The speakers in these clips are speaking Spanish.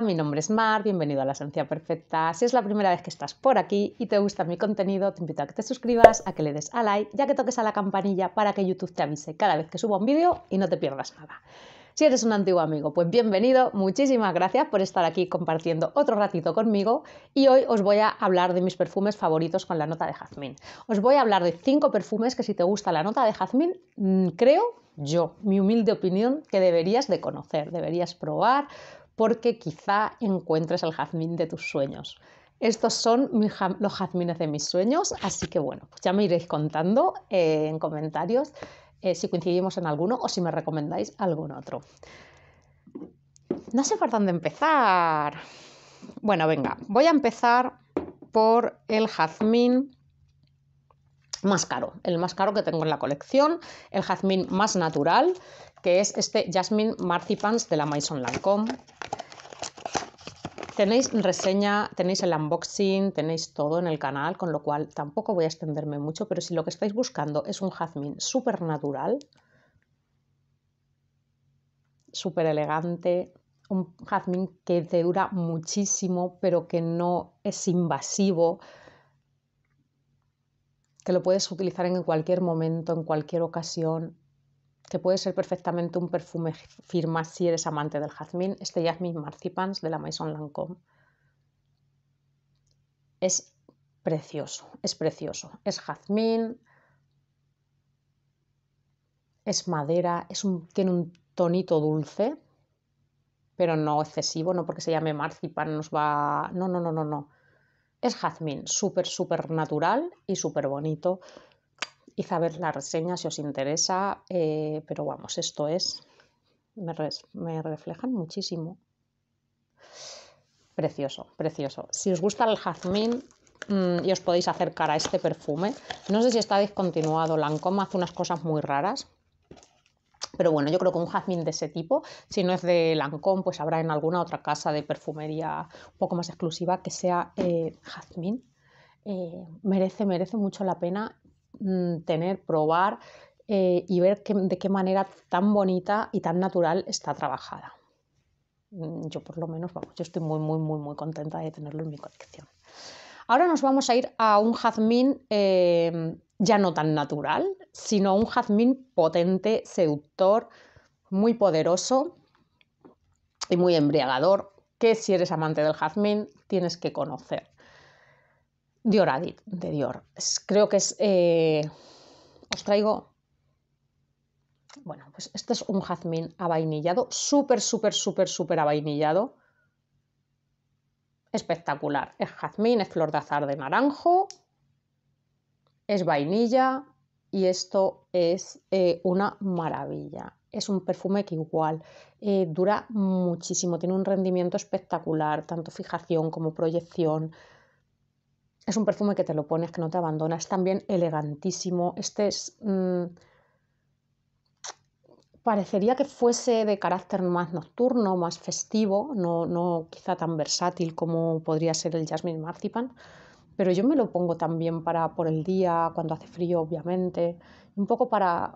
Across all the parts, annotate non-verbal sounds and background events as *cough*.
mi nombre es Mar, bienvenido a La Esencia Perfecta. Si es la primera vez que estás por aquí y te gusta mi contenido, te invito a que te suscribas, a que le des a like, ya que toques a la campanilla para que YouTube te avise cada vez que suba un vídeo y no te pierdas nada. Si eres un antiguo amigo, pues bienvenido, muchísimas gracias por estar aquí compartiendo otro ratito conmigo y hoy os voy a hablar de mis perfumes favoritos con la nota de jazmín. Os voy a hablar de cinco perfumes que si te gusta la nota de jazmín, mm, creo yo, mi humilde opinión, que deberías de conocer, deberías probar porque quizá encuentres el jazmín de tus sueños. Estos son los jazmines de mis sueños, así que bueno, pues ya me iréis contando eh, en comentarios eh, si coincidimos en alguno o si me recomendáis algún otro. No sé por dónde empezar. Bueno, venga, voy a empezar por el jazmín más caro, el más caro que tengo en la colección, el jazmín más natural, que es este Jasmine marzipans de la Maison Lancôme, Tenéis reseña, tenéis el unboxing, tenéis todo en el canal, con lo cual tampoco voy a extenderme mucho, pero si lo que estáis buscando es un jazmín súper natural, súper elegante, un jazmín que te dura muchísimo, pero que no es invasivo, que lo puedes utilizar en cualquier momento, en cualquier ocasión, que puede ser perfectamente un perfume firma si eres amante del jazmín, este jazmín Marzipans de la Maison Lancôme. Es precioso, es precioso. Es jazmín, es madera, es un, tiene un tonito dulce, pero no excesivo, no porque se llame marzipan nos va... No, no, no, no, no. Es jazmín, súper, súper natural y súper bonito y a la reseña si os interesa, eh, pero vamos, esto es, me, reflejan muchísimo. Precioso, precioso. Si os gusta el jazmín, mm, y os podéis acercar a este perfume. No sé si está discontinuado, Lancôme hace unas cosas muy raras. Pero bueno, yo creo que un jazmín de ese tipo, si no es de Lancôme, pues habrá en alguna otra casa de perfumería un poco más exclusiva que sea eh, jazmín. Eh, merece, merece mucho la pena Mm, tener, probar eh, y ver de qué manera tan bonita y tan natural está trabajada. Mm, yo por lo menos, vamos, yo estoy muy, muy, muy, muy contenta de tenerlo en mi colección. Ahora nos vamos a ir a un jazmín em, ya no tan natural, sino un jazmín potente, seductor, muy poderoso y muy embriagador, que si eres amante del jazmín tienes que conocer. Dior de Dior. creo que es... Eh, os traigo... Bueno, pues este es un jazmín avainillado, súper, súper, súper, súper avainillado. Espectacular. Es jazmín, es flor de azar de naranjo, es vainilla y esto es eh, una maravilla. Es un perfume que igual eh, dura muchísimo, tiene un rendimiento espectacular, tanto fijación como proyección. Es un perfume que te lo pones, que no te abandona. Es también elegantísimo. Este es... Mm, parecería que fuese de carácter más nocturno, más festivo, no, no quizá tan versátil como podría ser el Jasmine Marzipan, pero yo me lo pongo también para por el día, cuando hace frío, obviamente, un poco para,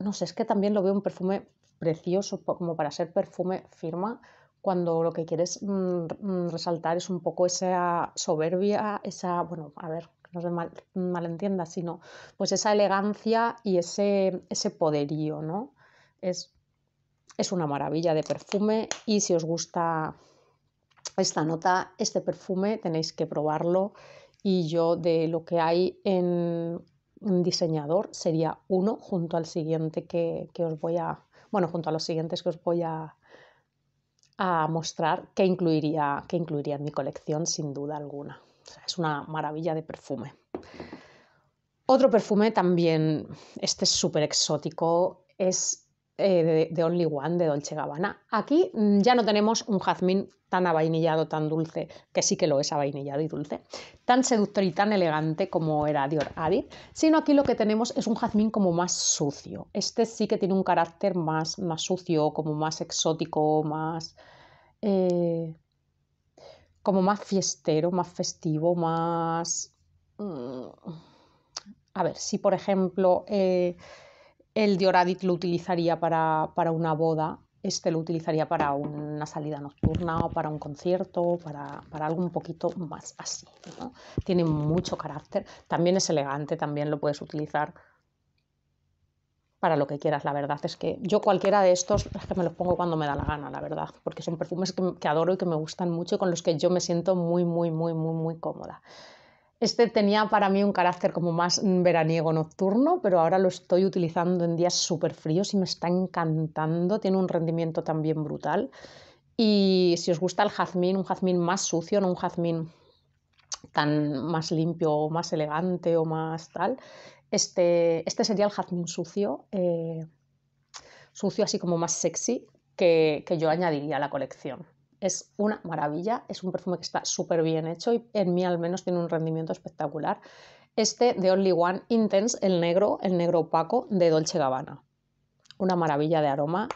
no sé, es que también lo veo un perfume precioso como para ser perfume firma, cuando lo que quieres mm, mm, resaltar es un poco esa soberbia, esa, bueno, a ver, no se malentienda, sino pues esa elegancia y ese, ese poderío, ¿no? Es, es una maravilla de perfume y si os gusta esta nota, este perfume, tenéis que probarlo y yo de lo que hay en, diseñador sería uno junto al siguiente que os voy a, bueno, junto a los siguientes que os voy a, a mostrar qué incluiría, incluiría en mi colección sin duda alguna. es una maravilla de perfume. Otro perfume también, este es súper exótico, es eh, de, Only One de Dolce Gabbana. Aquí mm, ya no tenemos un jazmín tan avainillado, tan dulce, que sí que lo es avainillado y dulce, tan seductor y tan elegante como era Dior Adi, sino aquí lo que tenemos es un jazmín como más sucio. Este sí que tiene un carácter más, más sucio, como más exótico, más... Eh, como más fiestero, más festivo, más... Mm, a ver, si por ejemplo... Eh, el dioradit lo utilizaría para, una boda, este lo utilizaría para una salida nocturna o para un concierto, para, para algo un poquito más así. Tiene mucho carácter, también es elegante, también lo puedes utilizar para lo que quieras. La verdad es que yo cualquiera de estos es que me los pongo cuando me da la gana, la verdad, porque son perfumes que, que adoro y que me gustan mucho y con los que yo me siento muy, muy, muy, muy, muy cómoda. Este tenía para mí un carácter como más mm, veraniego nocturno, pero ahora lo estoy utilizando en días súper fríos y me está encantando. Tiene un rendimiento también brutal. Y si os gusta el jazmín, un jazmín más sucio, no un jazmín tan más limpio o más elegante o más tal, este, este sería el jazmín sucio, eh, sucio así como más sexy que, que yo añadiría a la colección es una maravilla, es un perfume que está súper bien hecho y en mí al menos tiene un rendimiento espectacular. Este de Only One Intense, el negro, el negro opaco de Dolce Gabbana. Una maravilla de aroma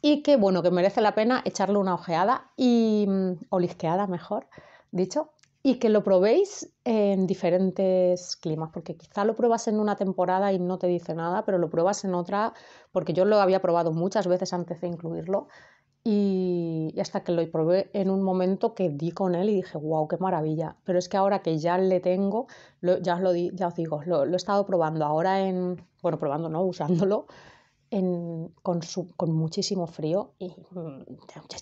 y que bueno, que merece la pena echarle una ojeada y mm, olisqueada mejor dicho y que lo probéis en diferentes climas, porque quizá lo pruebas en una temporada y no te dice nada, pero lo pruebas en otra, porque yo lo había probado muchas veces antes de incluirlo y, hasta que lo probé en un momento que di con él y dije, wow, qué maravilla. Pero es que ahora que ya le tengo, ya, os lo ya os digo, lo, he estado probando ahora en, bueno, probando, ¿no? *laughs* Usándolo. con, muchísimo frío y mm,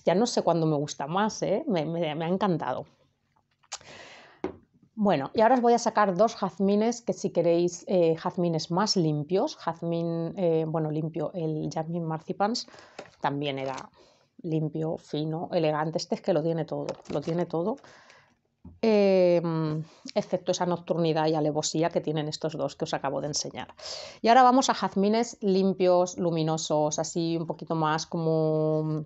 ya no sé cuándo me gusta más, ¿eh? me, ha encantado. Bueno, y ahora os voy a sacar dos jazmines que si queréis eh, jazmines más limpios, jazmín, eh, bueno, limpio, el jazmín marzipans también era limpio, fino, elegante. Este es que lo tiene todo, lo tiene todo. Em, excepto esa nocturnidad y alevosía que tienen estos dos que os acabo de enseñar. Y ahora vamos a jazmines limpios, luminosos, así un poquito más como,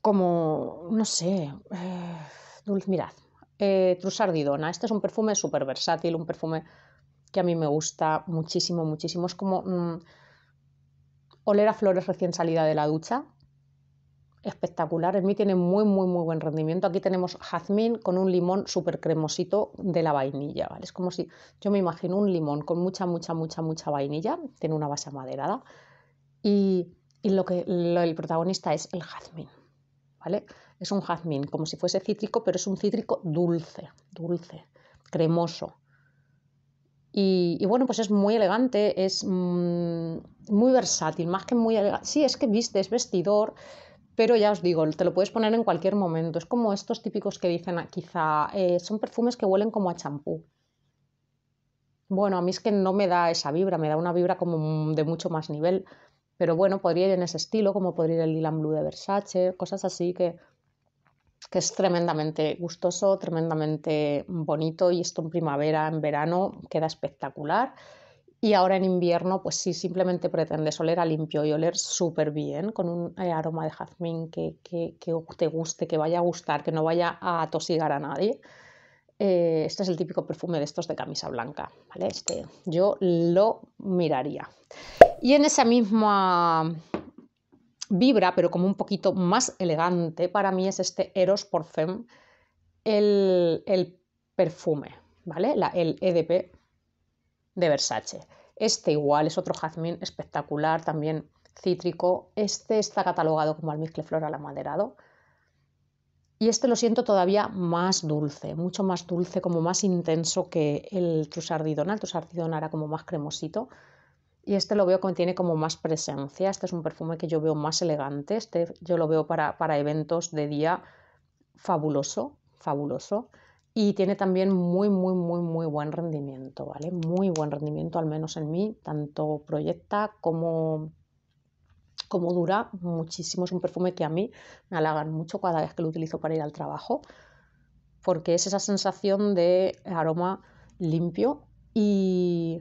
como, no sé, eh, dulce, mirad, eh, este es un perfume súper versátil, un perfume que a mí me gusta muchísimo, muchísimo, es como... Mm, Oler a flores recién salida de la ducha. Espectacular. En mí tiene muy, muy, muy buen rendimiento. Aquí tenemos jazmín con un limón súper cremosito de la vainilla, ¿vale? Es como si yo me imagino un limón con mucha, mucha, mucha, mucha vainilla. Tiene una base amaderada. Y, lo que el protagonista es el jazmín, ¿vale? Es un jazmín, como si fuese cítrico, pero es un cítrico dulce, dulce, cremoso y, bueno, pues es muy elegante, es mm, muy versátil, más que muy elegante. Sí, es que viste, es vestidor, pero ya os digo, te lo puedes poner en cualquier momento. Es como estos típicos que dicen, ah, quizá, eh, son perfumes que huelen como a champú. Bueno, a mí es que no me da esa vibra, me da una vibra como mm, de mucho más nivel. Pero bueno, podría ir en ese estilo, como podría ir el Lilan Blue de Versace, cosas así que, que es tremendamente gustoso, tremendamente bonito y esto en primavera, en verano queda espectacular. Y ahora en invierno, pues si simplemente pretendes oler a limpio y oler súper bien, con un eh, aroma de jazmín que, te guste, que vaya a gustar, que no vaya a atosigar a nadie. Eh, este es el típico perfume de estos de camisa blanca, ¿vale? Este yo lo miraría. Y en esa misma vibra, pero como un poquito más elegante, para mí es este Eros por el, perfume, ¿vale? el EDP de Versace. Este igual es otro jazmín espectacular, también cítrico. Este está catalogado como almizcle floral amaderado. Y este lo siento todavía más dulce, mucho más dulce, como más intenso que el Trussardidona. El Trussardidona era como más cremosito. Y este lo veo que tiene como más presencia. Este es un perfume que yo veo más elegante. Este yo lo veo para, eventos de día fabuloso, fabuloso. Y tiene también muy, muy, muy, muy buen rendimiento, ¿vale? Muy buen rendimiento, al menos en mí. Tanto proyecta como, como dura muchísimo. Es un perfume que a mí me halagan mucho cada vez que lo utilizo para ir al trabajo. Porque es esa sensación de aroma limpio y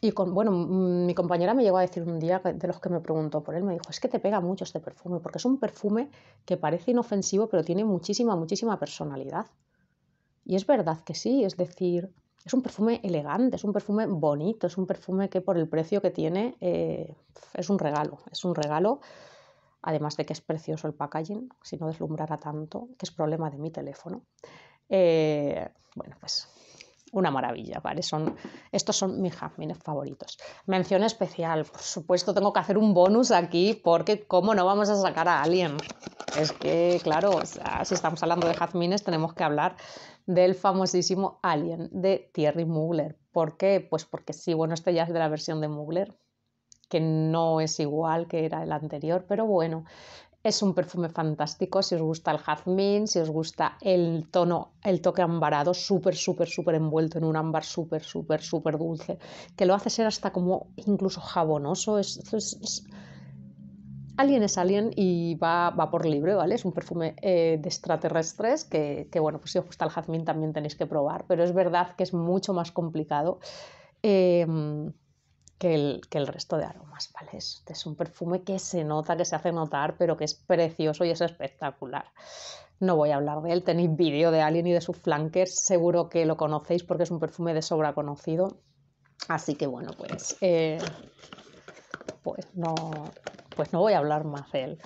y con, bueno, mm, mi compañera me llegó a decir un día de los que me preguntó por él, me dijo, es que te pega mucho este perfume, porque es un perfume que parece inofensivo, pero tiene muchísima, muchísima personalidad. Y es verdad que sí, es decir, es un perfume elegante, es un perfume bonito, es un perfume que por el precio que tiene eh, es un regalo, es un regalo, además de que es precioso el packaging, si no deslumbrara tanto, que es problema de mi teléfono. Eh, bueno, pues una maravilla, ¿vale? Son, estos son mis jazmines favoritos. Mención especial, por supuesto, tengo que hacer un bonus aquí porque ¿cómo no vamos a sacar a Alien. Es que, claro, si estamos hablando de jazmines, tenemos que hablar del famosísimo Alien de Thierry Mugler. ¿Por qué? Pues porque sí, bueno, este ya es de la versión de Mugler, que no es igual que era el anterior, pero bueno, es un perfume fantástico si os gusta el jazmín, si os gusta el tono, el toque ambarado, súper, súper, súper envuelto en un ámbar súper, súper, súper dulce, que lo hace ser hasta como incluso jabonoso. Es, es, es... Alien y va, va, por libre, ¿vale? Es un perfume eh, de extraterrestres que, bueno, pues si os gusta el jazmín también tenéis que probar, pero es verdad que es mucho más complicado. Em, que el, resto de aromas, ¿vale? es un perfume que se nota, que se hace notar, pero que es precioso y es espectacular. No voy a hablar de él, tenéis vídeo de Alien y de sus flanques, seguro que lo conocéis porque es un perfume de sobra conocido. Así que bueno, pues, eh, pues, no, pues no voy a hablar más de él.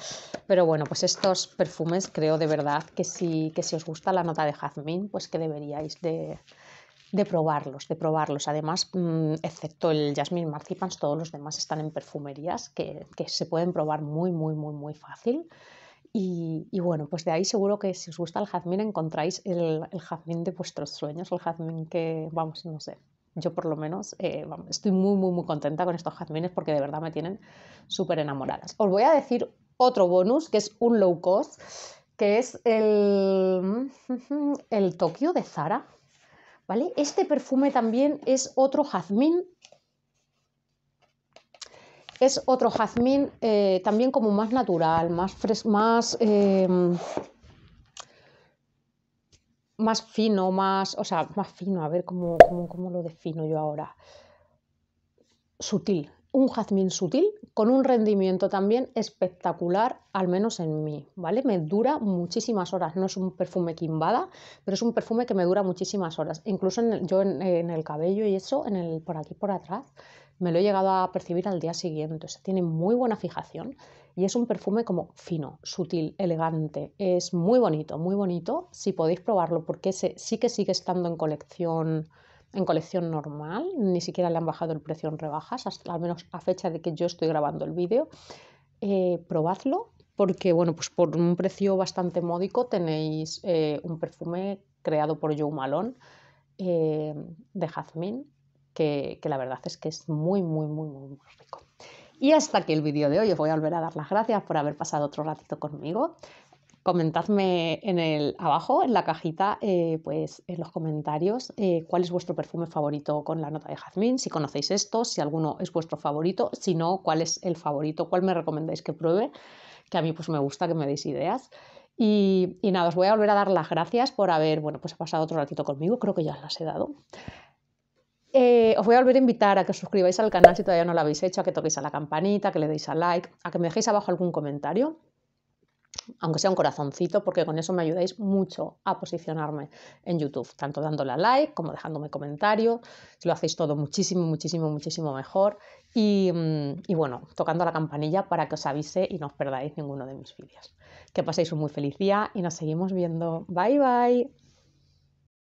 Pero bueno, pues estos perfumes creo de verdad que si, que si os gusta la nota de jazmín, pues que deberíais de, de probarlos, de probarlos. Además, mm, excepto el jasmine marcipans, todos los demás están en perfumerías que, se pueden probar muy, muy, muy, muy fácil. Y, bueno, pues de ahí seguro que si os gusta el jazmín encontráis el, jazmín de vuestros sueños, el jazmín que, vamos, no sé, yo por lo menos eh, estoy muy, muy, muy contenta con estos jazmines porque de verdad me tienen súper enamoradas. Os voy a decir otro bonus que es un low cost, que es el, *laughs* el Tokio de Zara. ¿vale? Este perfume también es otro jazmín, es otro jazmín eh, también como más natural, más fresco, más, em, más fino, más, o sea, más fino, a ver cómo, cómo lo defino yo ahora, sutil, un jazmín sutil con un rendimiento también espectacular, al menos en mí, ¿vale? Me dura muchísimas horas, no es un perfume quimbada, pero es un perfume que me dura muchísimas horas, incluso yo en, el cabello y eso, en el, por aquí por atrás, me lo he llegado a percibir al día siguiente, o sea, tiene muy buena fijación y es un perfume como fino, sutil, elegante, es muy bonito, muy bonito, si podéis probarlo porque ese sí que sigue estando en colección en colección normal, ni siquiera le han bajado el precio en rebajas, hasta, al menos a fecha de que yo estoy grabando el vídeo. Eh, probadlo porque bueno, pues por un precio bastante módico tenéis eh, un perfume creado por Joe Malone eh, de jazmín, que, la verdad es que es muy, muy, muy, muy, muy rico. Y hasta aquí el vídeo de hoy. Os voy a volver a dar las gracias por haber pasado otro ratito conmigo. Comentadme en el, abajo, en la cajita, eh, pues en los comentarios, eh, cuál es vuestro perfume favorito con la nota de jazmín, si conocéis estos, si alguno es vuestro favorito, si no, cuál es el favorito, cuál me recomendáis que pruebe, que a mí pues me gusta que me deis ideas. Y, nada, os voy a volver a dar las gracias por haber, bueno, pues pasado otro ratito conmigo, creo que ya las he dado. Eh, os voy a volver a invitar a que os suscribáis al canal si todavía no lo habéis hecho, a que toquéis a la campanita, que le deis a like, a que me dejéis abajo algún comentario aunque sea un corazoncito, porque con eso me ayudáis mucho a posicionarme en YouTube, tanto dándole a like como dejándome comentario. Si lo hacéis todo muchísimo, muchísimo, muchísimo mejor. Y, mm, y, bueno, tocando la campanilla para que os avise y no os perdáis ninguno de mis vídeos. Que paséis un muy feliz día y nos seguimos viendo. Bye bye.